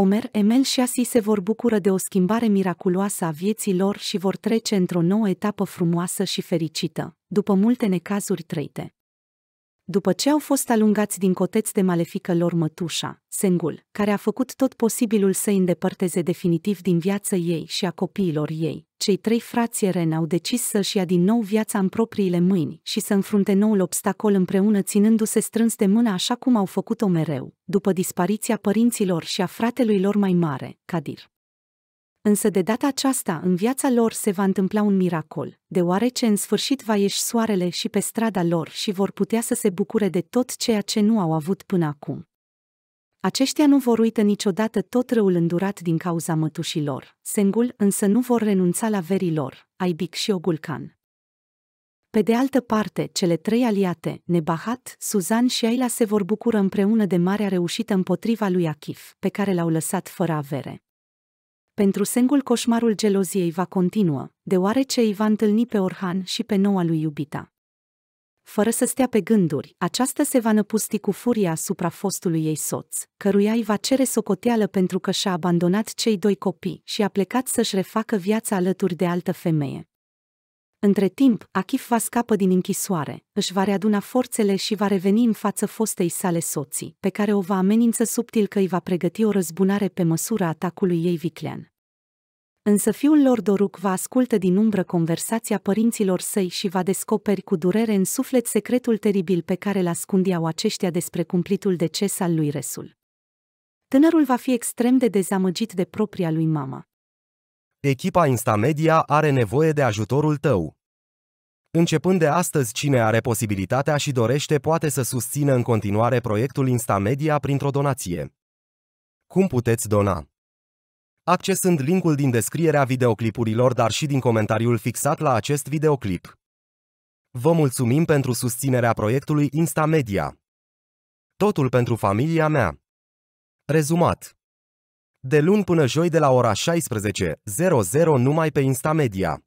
Omer, Emel și Asi se vor bucură de o schimbare miraculoasă a vieții lor și vor trece într-o nouă etapă frumoasă și fericită, după multe necazuri trăite. După ce au fost alungați din coteț de malefică lor mătușa, Sengul, care a făcut tot posibilul să îi îndepărteze definitiv din viața ei și a copiilor ei, cei trei frați Eren au decis să-și ia din nou viața în propriile mâini și să înfrunte noul obstacol împreună ținându-se strâns de mână așa cum au făcut-o mereu, după dispariția părinților și a fratelui lor mai mare, Kadir. Însă de data aceasta în viața lor se va întâmpla un miracol, deoarece în sfârșit va ieși soarele și pe strada lor și vor putea să se bucure de tot ceea ce nu au avut până acum. Aceștia nu vor uită niciodată tot răul îndurat din cauza mătușilor, sengul însă nu vor renunța la lor, Aibic și Ogulcan. Pe de altă parte, cele trei aliate, Nebahat, Suzan și Aila se vor bucura împreună de marea reușită împotriva lui Achif, pe care l-au lăsat fără avere. Pentru Sengul coșmarul geloziei va continua, deoarece îi va întâlni pe Orhan și pe noua lui iubita. Fără să stea pe gânduri, aceasta se va năpusti cu furia asupra fostului ei soț, căruia îi va cere socoteală pentru că și-a abandonat cei doi copii și a plecat să-și refacă viața alături de altă femeie. Între timp, Achif va scapă din închisoare, își va readuna forțele și va reveni în față fostei sale soții, pe care o va amenință subtil că îi va pregăti o răzbunare pe măsura atacului ei viclean. Însă fiul lor Doruc va ascultă din umbră conversația părinților săi și va descoperi cu durere în suflet secretul teribil pe care l-ascundeau aceștia despre cumplitul deces al lui Resul. Tânărul va fi extrem de dezamăgit de propria lui mama, Echipa Instamedia are nevoie de ajutorul tău. Începând de astăzi, cine are posibilitatea și dorește poate să susțină în continuare proiectul Instamedia printr-o donație. Cum puteți dona? Accesând linkul din descrierea videoclipurilor, dar și din comentariul fixat la acest videoclip. Vă mulțumim pentru susținerea proiectului Instamedia. Totul pentru familia mea. Rezumat de luni până joi de la ora 16.00 numai pe Instamedia.